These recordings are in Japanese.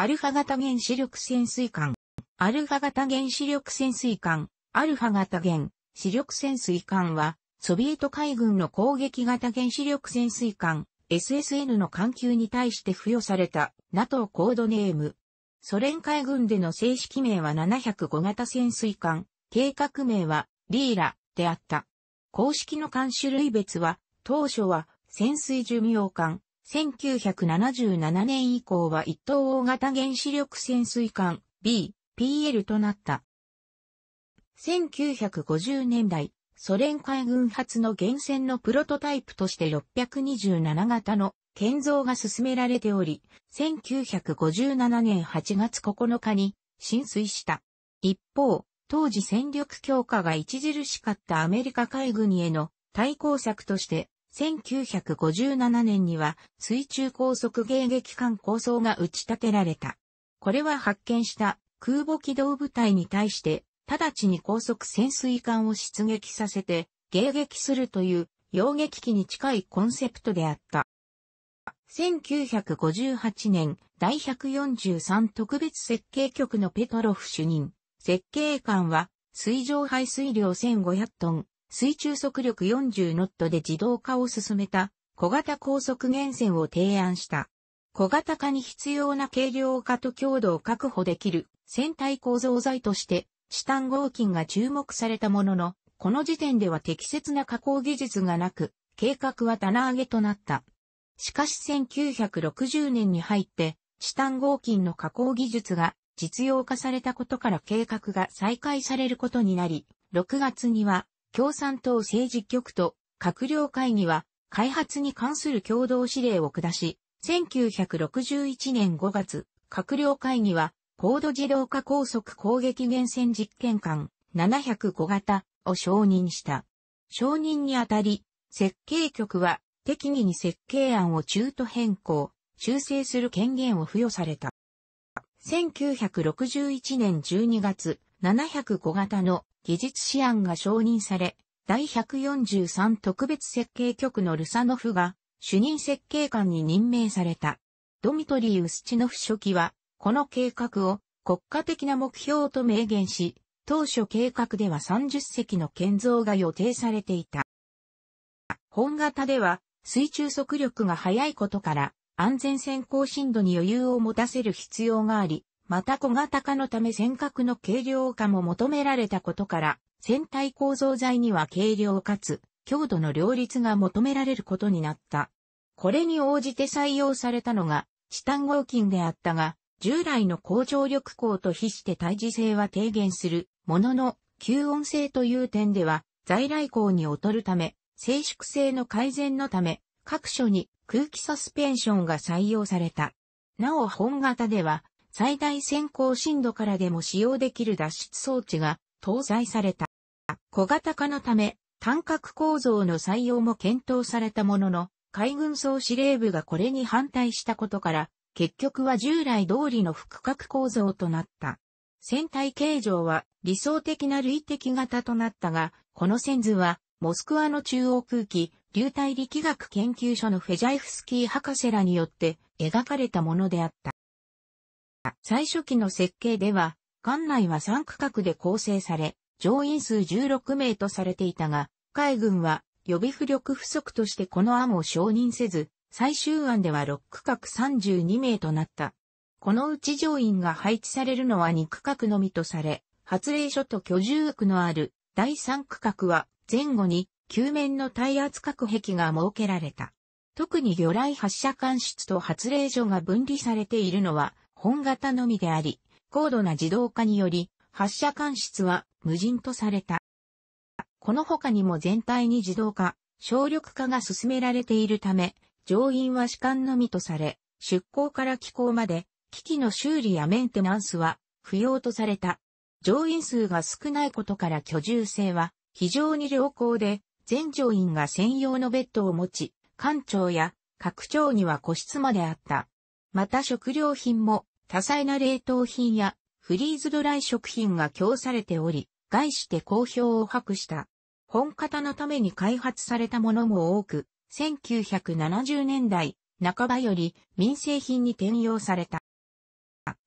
アルファ型原子力潜水艦。アルファ型原子力潜水艦、アルファ型原子力潜水艦は、ソビエト海軍の攻撃型原子力潜水艦、SSN の艦級に対して付与された NATO コードネーム。ソ連海軍での正式名は705型潜水艦、計画名はリーラであった。公式の艦種類別は、当初は潜水寿命艦、1977年以降は一等大型原子力潜水艦 B、PL となった。1950年代、ソ連海軍発の原潜のプロトタイプとして627型の建造が進められており、1957年8月9日に浸水した。一方、当時戦力強化が著しかったアメリカ海軍への対抗策として、1957年には水中高速迎撃艦構想が打ち立てられた。これは発見した空母機動部隊に対して直ちに高速潜水艦を出撃させて迎撃するという洋撃機に近いコンセプトであった。1958年第143特別設計局のペトロフ主任、設計艦は水上排水量1500トン、水中速力40ノットで自動化を進めた小型高速源泉を提案した。小型化に必要な軽量化と強度を確保できる船体構造材としてチタン合金が注目されたものの、この時点では適切な加工技術がなく、計画は棚上げとなった。しかし1960年に入って、チタン合金の加工技術が実用化されたことから計画が再開されることになり、6月には共産党政治局と閣僚会議は開発に関する共同指令を下し、1961年5月、閣僚会議は高度自動化高速攻撃源泉実験艦705型を承認した。承認にあたり、設計局は適宜に設計案を中途変更、修正する権限を付与された。1961年12月、705型の技術試案が承認され、第143特別設計局のルサノフが主任設計官に任命された。ドミトリー・ウスチノフ書記は、この計画を国家的な目標と明言し、当初計画では30隻の建造が予定されていた。本型では水中速力が速いことから安全先行深度に余裕を持たせる必要があり、また小型化のため尖閣の軽量化も求められたことから、船体構造材には軽量かつ強度の両立が求められることになった。これに応じて採用されたのが、チタン合金であったが、従来の高張力鋼と比して耐磁性は低減するものの、吸音性という点では、在来鋼に劣るため、静粛性の改善のため、各所に空気サスペンションが採用された。なお本型では、最大先行深度からでも使用できる脱出装置が搭載された。小型化のため、単核構造の採用も検討されたものの、海軍総司令部がこれに反対したことから、結局は従来通りの複核構造となった。船体形状は理想的な類的型となったが、この線図はモスクワの中央空気流体力学研究所のフェジャイフスキー博士らによって描かれたものであった。最初期の設計では、艦内は3区画で構成され、乗員数16名とされていたが、海軍は予備浮力不足としてこの案を承認せず、最終案では6区画32名となった。このうち乗員が配置されるのは2区画のみとされ、発令所と居住区のある第3区画は前後に球面の耐圧隔壁が設けられた。特に魚雷発射管室と発令所が分離されているのは本型のみであり、高度な自動化により、発射管室は無人とされた。この他にも全体に自動化、省力化が進められているため、乗員は士官のみとされ、出港から寄港まで、機器の修理やメンテナンスは不要とされた。乗員数が少ないことから居住性は非常に良好で、全乗員が専用のベッドを持ち、艦長や拡長には個室まであった。また食料品も多彩な冷凍品やフリーズドライ食品が供されており、概して好評を博した。本型のために開発されたものも多く、1970年代半ばより民生品に転用された。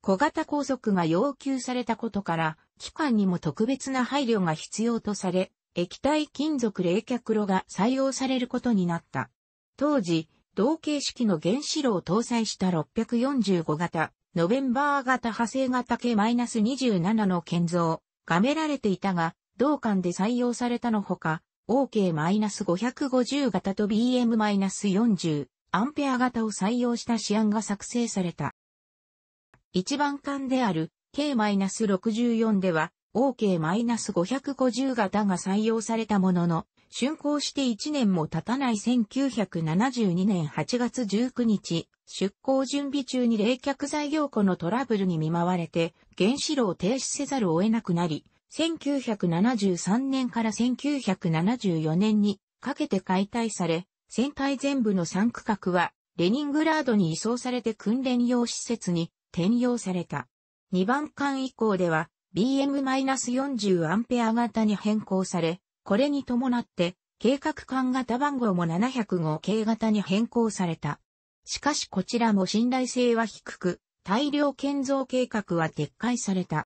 小型高速が要求されたことから、機関にも特別な配慮が必要とされ、液体金属冷却炉が採用されることになった。当時、同形式の原子炉を搭載した645型ノベンバー型派生型系 -27 の建造がめられていたが、同館で採用されたのほか、OK-550 型と BM-40 アンペア型を採用した試案が作成された。一番艦である K-64 では OK-550 型が採用されたものの、竣工して1年も経たない1972年8月19日、出港準備中に冷却材料庫のトラブルに見舞われて、原子炉を停止せざるを得なくなり、1973年から1974年にかけて解体され、船体全部の3区画は、レニングラードに移送されて訓練用施設に転用された。2番艦以降では、BM-40 アンペア型に変更され、これに伴って、計画艦型番号も705系型に変更された。しかしこちらも信頼性は低く、大量建造計画は撤回された。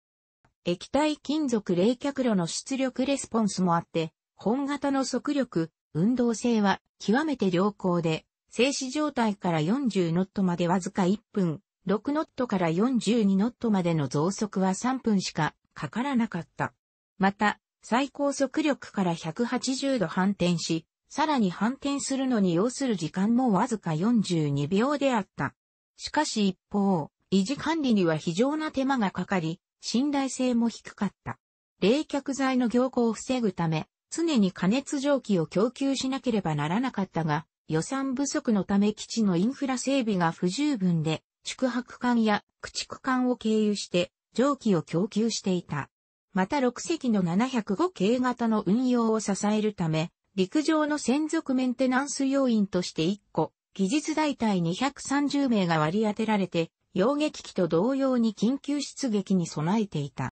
液体金属冷却炉の出力レスポンスもあって、本型の速力、運動性は極めて良好で、静止状態から40ノットまでわずか1分、6ノットから42ノットまでの増速は3分しかかからなかった。また、最高速力から180度反転し、さらに反転するのに要する時間もわずか42秒であった。しかし一方、維持管理には非常な手間がかかり、信頼性も低かった。冷却剤の凝固を防ぐため、常に加熱蒸気を供給しなければならなかったが、予算不足のため基地のインフラ整備が不十分で、宿泊艦や駆逐艦を経由して蒸気を供給していた。また6隻の705系型の運用を支えるため、陸上の専属メンテナンス要員として1個、技術大体230名が割り当てられて、溶撃機と同様に緊急出撃に備えていた。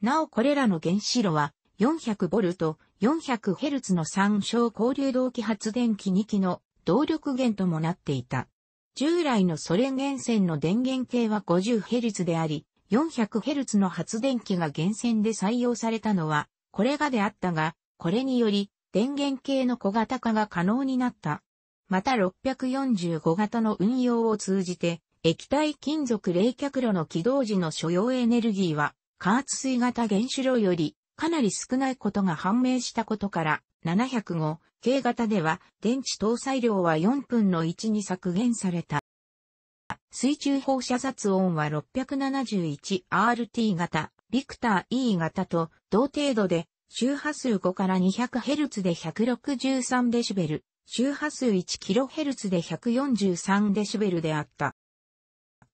なおこれらの原子炉は、400ボルト、400ヘルツの三小交流動機発電機2機の動力源ともなっていた。従来のソ連源線の電源系は50ヘルツであり、400Hz の発電機が源泉で採用されたのは、これがであったが、これにより、電源系の小型化が可能になった。また645型の運用を通じて、液体金属冷却炉の起動時の所要エネルギーは、加圧水型原子炉よりかなり少ないことが判明したことから、705系型では電池搭載量は4分の1に削減された。水中放射雑音は 671RT 型、ビクター E 型と同程度で、周波数5から 200Hz で 163dB、周波数 1kHz で 143dB であった。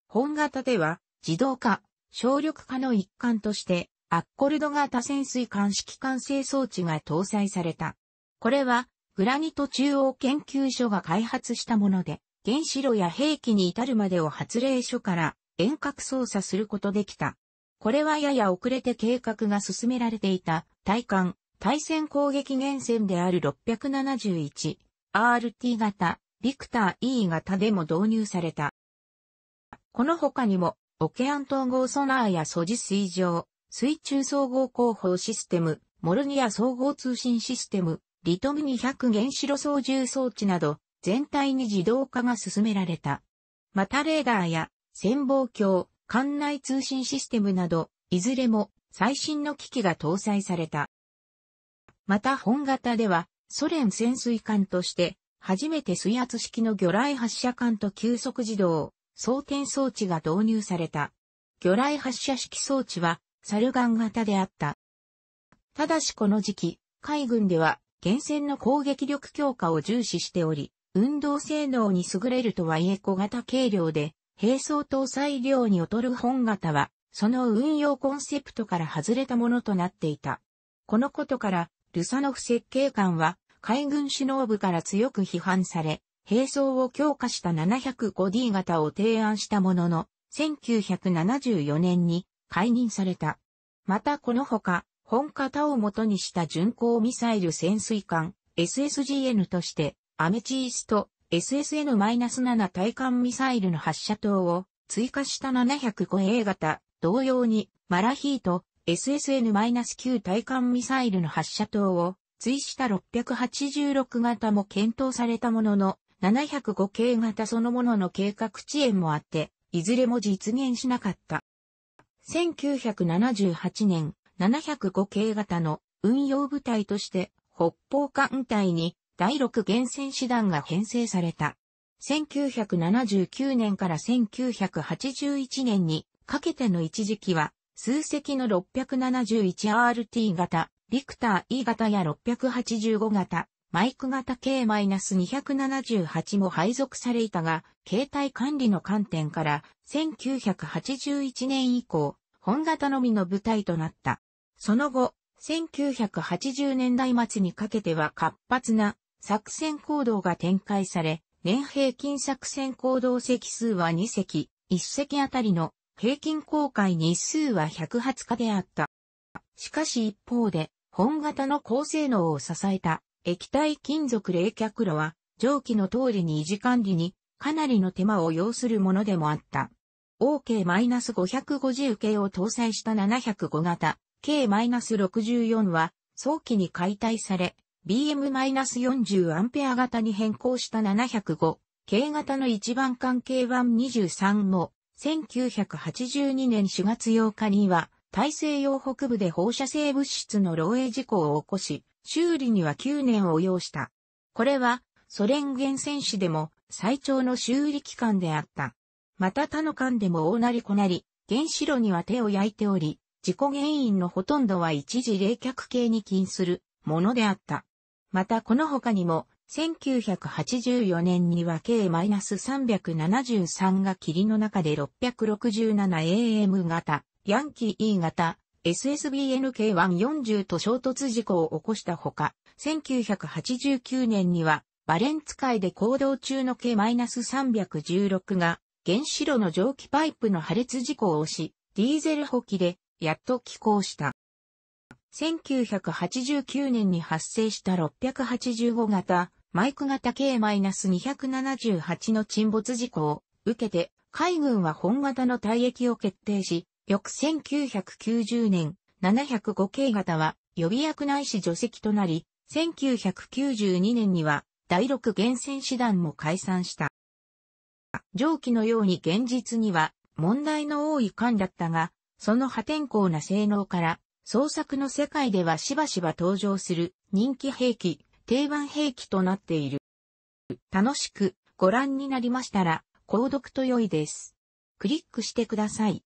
本型では、自動化、省力化の一環として、アッコルド型潜水艦式管制装置が搭載された。これは、グラニト中央研究所が開発したもので、原子炉や兵器に至るまでを発令所から遠隔操作することできた。これはやや遅れて計画が進められていた対艦対戦攻撃原戦である 671RT 型ビクター E 型でも導入された。この他にも、オケアン統合ソナーや素地水上、水中総合広報システム、モルニア総合通信システム、リトム200原子炉操縦装置など、全体に自動化が進められた。またレーダーや潜望鏡、艦内通信システムなど、いずれも最新の機器が搭載された。また本型では、ソ連潜水艦として、初めて水圧式の魚雷発射管と急速自動、装填装置が導入された。魚雷発射式装置は、サルガン型であった。ただしこの時期、海軍では、原選の攻撃力強化を重視しており、運動性能に優れるとはいえ小型軽量で、並走搭載量に劣る本型は、その運用コンセプトから外れたものとなっていた。このことから、ルサノフ設計官は、海軍首脳部から強く批判され、並走を強化した 705D 型を提案したものの、1974年に解任された。またこのほか、本型を元にした巡航ミサイル潜水艦 SSGN としてアメチースト SSN-7 対艦ミサイルの発射塔を追加した 705A 型、同様にマラヒート SSN-9 対艦ミサイルの発射塔を追した686型も検討されたものの、705系型そのものの計画遅延もあって、いずれも実現しなかった。1978年、705系型の運用部隊として、北方艦隊に第6厳選師団が編成された。1979年から1981年にかけての一時期は、数隻の 671RT 型、ビクター E 型や685型、マイク型 K-278 も配属されいたが、携帯管理の観点から、1981年以降、本型のみの部隊となった。その後、1980年代末にかけては活発な作戦行動が展開され、年平均作戦行動席数は2席、1席あたりの平均公開日数は120日であった。しかし一方で、本型の高性能を支えた液体金属冷却炉は、上記の通りに維持管理にかなりの手間を要するものでもあった。OK-550 系を搭載した705型 K-64 は早期に解体され、BM-40 アンペア型に変更した705、系型の一番関係1 2 3も、1982年4月8日には、大西洋北部で放射性物質の漏洩事故を起こし、修理には9年を要した。これは、ソ連原戦士でも最長の修理期間であった。また他の間でも大なりこなり、原子炉には手を焼いており、事故原因のほとんどは一時冷却系に起因するものであった。またこの他にも、1984年には K-373 が霧の中で 667AM 型、ヤンキー E 型、SSBNK140 と衝突事故を起こしたほか、1989年にはバレンツ海で行動中の K-316 が原子炉の蒸気パイプの破裂事故をし、ディーゼル補給でやっと寄港した。1989年に発生した685型、マイク型 K-278 の沈没事故を受けて、海軍は本型の退役を決定し、翌1990年、705 k 型は予備役内いし除籍となり、1992年には第6厳選師団も解散した。上記のように現実には問題の多い艦だったが、その破天荒な性能から創作の世界ではしばしば登場する人気兵器、定番兵器となっている。楽しくご覧になりましたら、購読と良いです。クリックしてください。